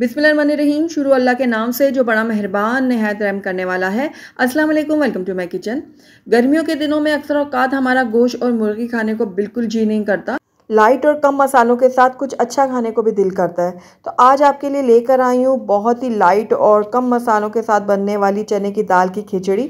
बिसमीम शुरू अल्लाह के नाम से जो बड़ा मेहरबान नहायत रहम करने वाला है अस्सलाम वालेकुम वेलकम टू माय किचन गर्मियों के दिनों में अक्सर अवकात हमारा गोश्त और मुर्गी खाने को बिल्कुल जी नहीं करता लाइट और कम मसालों के साथ कुछ अच्छा खाने को भी दिल करता है तो आज आपके लिए लेकर आई हूँ बहुत ही लाइट और कम मसालों के साथ बनने वाली चने की दाल की खिचड़ी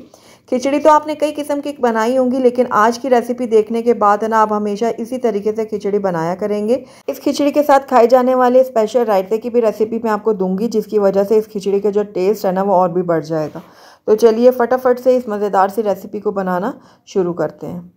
खिचड़ी तो आपने कई किस्म की बनाई होंगी लेकिन आज की रेसिपी देखने के बाद है ना आप हमेशा इसी तरीके से खिचड़ी बनाया करेंगे इस खिचड़ी के साथ खाए जाने वाले स्पेशल रायते की भी रेसिपी मैं आपको दूंगी जिसकी वजह से इस खिचड़ी का जो टेस्ट है ना वो और भी बढ़ जाएगा तो चलिए फटाफट से इस मज़ेदार सी रेसिपी को बनाना शुरू करते हैं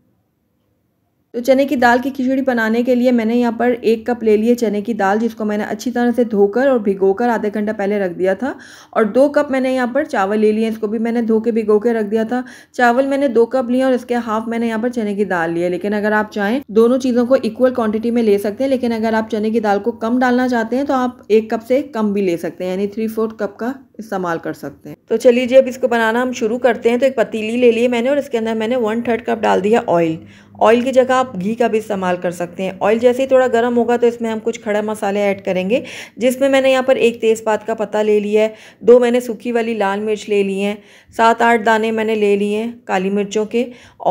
तो चने की दाल की खिचड़ी बनाने के लिए मैंने यहाँ पर एक कप ले लिए चने की दाल जिसको मैंने अच्छी तरह से धोकर और भिगोकर आधे घंटा पहले रख दिया था और दो कप मैंने यहाँ पर चावल ले लिए इसको भी मैंने धो के भिगो के रख दिया था चावल मैंने दो कप लिए और इसके हाफ मैंने यहाँ पर चने की दाल ली है लेकिन अगर आप चाहें दोनों चीज़ों को इक्वल क्वान्टिटी में ले सकते हैं लेकिन अगर आप चने की दाल को कम डालना चाहते हैं तो आप एक कप से कम भी ले सकते हैं यानी थ्री फोर्थ कप का इस्तेमाल कर सकते हैं तो चलिए जी अब इसको बनाना हम शुरू करते हैं तो एक पतीली ले लिए मैंने और इसके अंदर मैंने वन थर्ड कप डाल दिया ऑयल ऑयल की जगह आप घी का भी इस्तेमाल कर सकते हैं ऑयल जैसे ही थोड़ा गर्म होगा तो इसमें हम कुछ खड़ा मसाले ऐड करेंगे जिसमें मैंने यहाँ पर एक तेज़पात का पत्ता ले लिया है दो मैंने सूखी वाली लाल मिर्च ले ली हैं सात आठ दाने मैंने ले लिए हैं काली मिर्चों के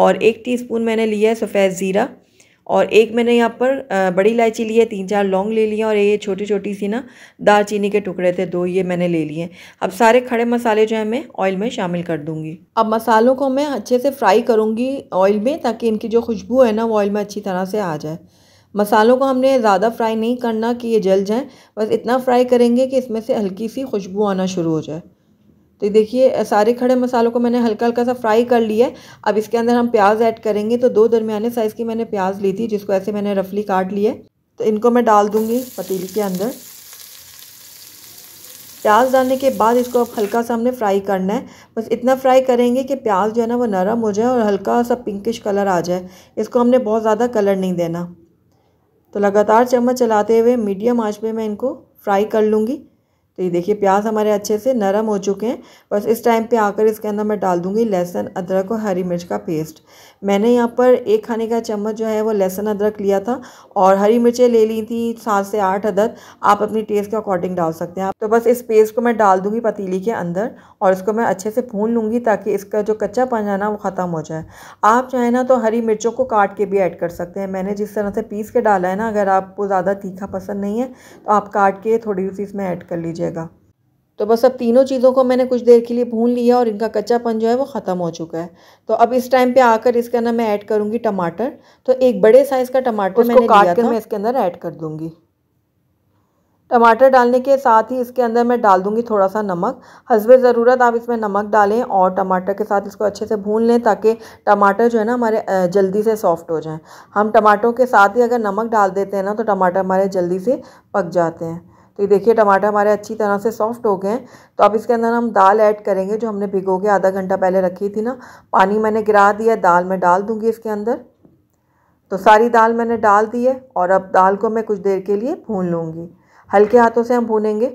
और एक टी मैंने लिया है सफ़ेद ज़ीरा और एक मैंने यहाँ पर बड़ी इलायची ली है तीन चार लौंग ले लिए और ये छोटी छोटी सी ना दालचीनी के टुकड़े थे दो ये मैंने ले लिए अब सारे खड़े मसाले जो है मैं ऑयल में शामिल कर दूँगी अब मसालों को मैं अच्छे से फ्राई करूँगी ऑयल में ताकि इनकी जो खुशबू है ना वो ऑयल में अच्छी तरह से आ जाए मसालों को हमने ज़्यादा फ्राई नहीं करना कि ये जल जाएँ बस इतना फ्राई करेंगे कि इसमें से हल्की सी खुशबू आना शुरू हो जाए तो देखिए सारे खड़े मसालों को मैंने हल्का हल्का सा फ्राई कर लिया है अब इसके अंदर हम प्याज ऐड करेंगे तो दो दरमियाने साइज़ की मैंने प्याज ली थी जिसको ऐसे मैंने रफली काट लिया तो इनको मैं डाल दूँगी पतीली के अंदर प्याज डालने के बाद इसको अब हल्का सा हमने फ्राई करना है बस इतना फ्राई करेंगे कि प्याज जो है ना वो नरम हो जाए और हल्का सा पिंकिश कलर आ जाए इसको हमने बहुत ज़्यादा कलर नहीं देना तो लगातार चम्मच चलाते हुए मीडियम आंच पे मैं इनको फ्राई कर लूँगी तो ये देखिए प्याज हमारे अच्छे से नरम हो चुके हैं बस इस टाइम पे आकर इसके अंदर मैं डाल दूँगी लहसुन अदरक और हरी मिर्च का पेस्ट मैंने यहाँ पर एक खाने का चम्मच जो है वो लहसुन अदरक लिया था और हरी मिर्चें ले ली थी सात से आठ अदद आप अपनी टेस्ट के अकॉर्डिंग डाल सकते हैं आप तो बस इस पेस्ट को मैं डाल दूँगी पतीली के अंदर और इसको मैं अच्छे से भून लूँगी ताकि इसका जो कच्चा पन जाना वो ख़त्म हो जाए आप चाहें ना तो हरी मिर्चों को काट के भी ऐड कर सकते हैं मैंने जिस तरह से पीस के डाला है ना अगर आपको ज़्यादा तीखा पसंद नहीं है तो आप काट के थोड़ी सी इसमें ऐड कर लीजिए लगेगा तो बस अब तीनों चीज़ों को मैंने कुछ देर के लिए भून लिया और इनका कच्चापन जो है वो ख़त्म हो चुका है तो अब इस टाइम पे आकर इसका ना मैं ऐड करूँगी टमाटर तो एक बड़े साइज़ का टमाटर मैंने काट कर मैं इसके अंदर ऐड कर दूँगी टमाटर डालने के साथ ही इसके अंदर मैं डाल दूँगी थोड़ा सा नमक हसबे ज़रूरत आप इसमें नमक डालें और टमाटर के साथ इसको अच्छे से भून लें ताकि टमाटर जो है ना हमारे जल्दी से सॉफ्ट हो जाएं हम टमाटरों के साथ ही अगर नमक डाल देते हैं ना तो टमाटर हमारे जल्दी से पक जाते हैं तो ये देखिए टमाटर हमारे अच्छी तरह से सॉफ्ट हो गए हैं तो अब इसके अंदर हम दाल ऐड करेंगे जो हमने भिगो के आधा घंटा पहले रखी थी ना पानी मैंने गिरा दिया दाल मैं डाल दूँगी इसके अंदर तो सारी दाल मैंने डाल दी है और अब दाल को मैं कुछ देर के लिए भून लूँगी हल्के हाथों से हम भूनेंगे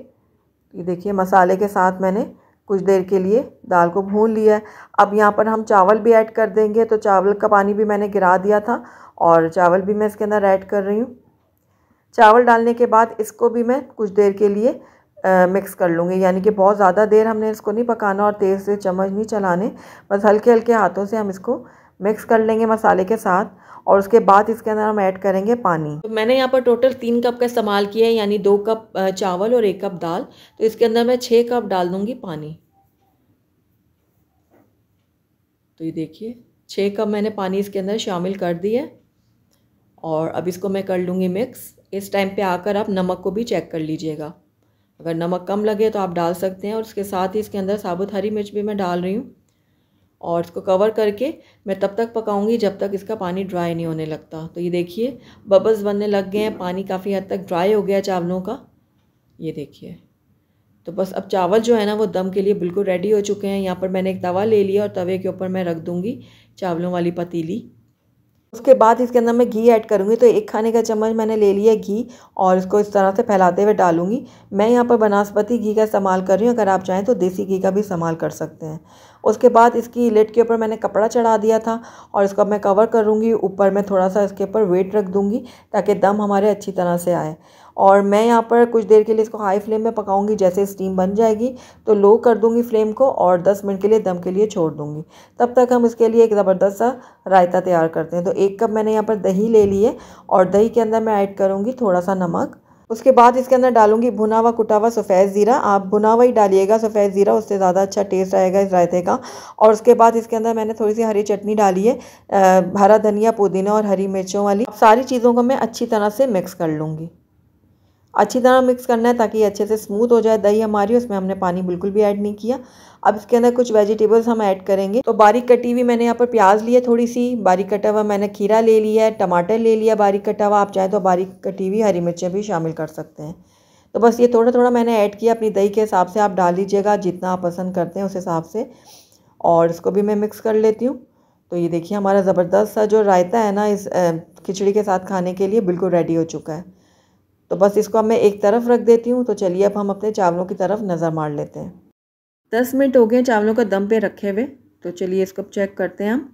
ये देखिए मसाले के साथ मैंने कुछ देर के लिए दाल को भून लिया है अब यहाँ पर हम चावल भी ऐड कर देंगे तो चावल का पानी भी मैंने गिरा दिया था और चावल भी मैं इसके अंदर ऐड कर रही हूँ चावल डालने के बाद इसको भी मैं कुछ देर के लिए मिक्स कर लूँगी यानी कि बहुत ज़्यादा देर हमने इसको नहीं पकाना और तेज़ से चम्मच नहीं चलाने बस हल्के हल्के हाथों से हम इसको मिक्स कर लेंगे मसाले के साथ और उसके बाद इसके अंदर हम ऐड करेंगे पानी तो मैंने यहाँ पर टोटल तीन कप का इस्तेमाल किया है यानी दो कप चावल और एक कप दाल तो इसके अंदर मैं छः कप डाल दूँगी पानी तो ये देखिए छः कप मैंने पानी इसके अंदर शामिल कर दिया और अब इसको मैं कर लूँगी मिक्स इस टाइम पे आकर आप नमक को भी चेक कर लीजिएगा अगर नमक कम लगे तो आप डाल सकते हैं और उसके साथ ही इसके अंदर साबुत हरी मिर्च भी मैं डाल रही हूँ और इसको कवर करके मैं तब तक पकाऊंगी जब तक इसका पानी ड्राई नहीं होने लगता तो ये देखिए बबल्स बनने लग गए हैं पानी काफ़ी हद तक ड्राई हो गया चावलों का ये देखिए तो बस अब चावल जो है ना वो दम के लिए बिल्कुल रेडी हो चुके हैं यहाँ पर मैंने एक तवा ले लिया और तवे के ऊपर मैं रख दूँगी चावलों वाली पतीली उसके बाद इसके अंदर मैं घी ऐड करूँगी तो एक खाने का चम्मच मैंने ले लिया घी और इसको इस तरह से फैलाते हुए डालूंगी मैं यहाँ पर बनास्पति घी का इस्तेमाल कर रही हूँ अगर आप चाहें तो देसी घी का भी इस्तेमाल कर सकते हैं उसके बाद इसकी लेट के ऊपर मैंने कपड़ा चढ़ा दिया था और इसको मैं कवर करूँगी ऊपर मैं थोड़ा सा इसके ऊपर वेट रख दूँगी ताकि दम हमारे अच्छी तरह से आए और मैं यहाँ पर कुछ देर के लिए इसको हाई फ्लेम में पकाऊंगी जैसे स्टीम बन जाएगी तो लो कर दूँगी फ्लेम को और दस मिनट के लिए दम के लिए छोड़ दूंगी तब तक हम इसके लिए एक ज़बरदस्त सा रायता तैयार करते हैं तो एक कप मैंने यहाँ पर दही ले ली है और दही के अंदर मैं ऐड करूँगी थोड़ा सा नमक उसके बाद इसके अंदर डालूंगी भुना हुआ कुटा हुआ सफ़ेद ज़ीरा आप भुना हुआ ही डालिएगा सफ़ेद ज़ीरा उससे ज़्यादा अच्छा टेस्ट आएगा इस रायते का और उसके बाद इसके अंदर मैंने थोड़ी सी हरी चटनी डाली है हरा धनिया पुदीना और हरी मिर्चों वाली सारी चीज़ों को मैं अच्छी तरह से मिक्स कर लूँगी अच्छी तरह मिक्स करना है ताकि अच्छे से स्मूथ हो जाए दही हमारी उसमें हमने पानी बिल्कुल भी ऐड नहीं किया अब इसके अंदर कुछ वेजिटेबल्स हम ऐड करेंगे तो बारीक कटी हुई मैंने यहाँ पर प्याज ली है थोड़ी सी बारीक कटा हुआ मैंने खीरा ले लिया है टमाटर ले लिया बारीक कटा हुआ आप चाहें तो बारीक कटी हुई हरी मिर्चें भी शामिल कर सकते हैं तो बस ये थोड़ा थोड़ा मैंने ऐड किया अपनी दही के हिसाब से आप डाल लीजिएगा जितना आप पसंद करते हैं उस हिसाब से और इसको भी मैं मिक्स कर लेती हूँ तो ये देखिए हमारा ज़बरदस्त सा जो रायता है ना इस खिचड़ी के साथ खाने के लिए बिल्कुल रेडी हो चुका है तो बस इसको अब मैं एक तरफ रख देती हूँ तो चलिए अब हम अपने चावलों की तरफ नज़र मार लेते हैं दस मिनट हो गए चावलों का दम पे रखे हुए तो चलिए इसको अब चेक करते हैं हम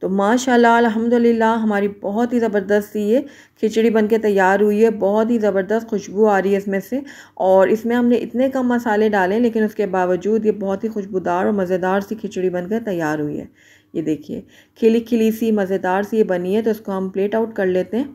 तो माशाल्लाह अल्हम्दुलिल्लाह हमारी बहुत ही ज़बरदस्त सी ये खिचड़ी बन के तैयार हुई है बहुत ही ज़बरदस्त खुशबू आ रही है इसमें से और इसमें हमने इतने कम मसाले डाले लेकिन उसके बावजूद ये बहुत ही खुशबूदार और मज़ेदार सी खिचड़ी बनकर तैयार हुई है ये देखिए खिली खिली सी मज़ेदार सी ये बनी है तो इसको हम प्लेट आउट कर लेते हैं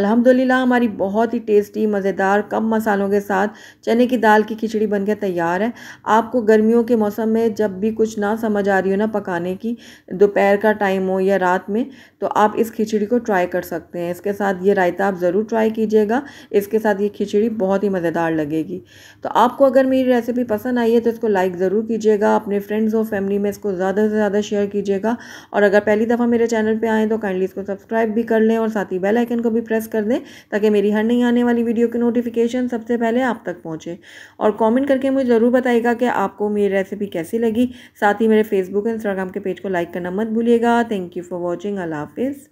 अल्हम्दुलिल्लाह हमारी बहुत ही टेस्टी मज़ेदार कम मसालों के साथ चने की दाल की खिचड़ी बनकर तैयार है आपको गर्मियों के मौसम में जब भी कुछ ना समझ आ रही हो ना पकाने की दोपहर का टाइम हो या रात में तो आप इस खिचड़ी को ट्राई कर सकते हैं इसके साथ ये रायता आप ज़रूर ट्राई कीजिएगा इसके साथ ये खिचड़ी बहुत ही मज़ेदार लगेगी तो आपको अगर मेरी रेसिपी पसंद आई है तो इसको लाइक ज़रूर कीजिएगा अपने फ्रेंड्स और फैमिली में इसको ज़्यादा से ज़्यादा शेयर कीजिएगा और अगर पहली दफ़ा मेरे चैनल पर आएँ तो काइंडली इसको सब्सक्राइब भी कर लें और साथ ही बेलाइकन को भी प्रेस प्रेस कर दें ताकि मेरी हर नई आने वाली वीडियो की नोटिफिकेशन सबसे पहले आप तक पहुँचे और कॉमेंट करके मुझे ज़रूर बताइएगा कि आपको मेरी रेसिपी कैसी लगी साथ ही मेरे फेसबुक इंस्टाग्राम के पेज को लाइक करना मत भूलिएगा thank you for watching Allah हाफिज़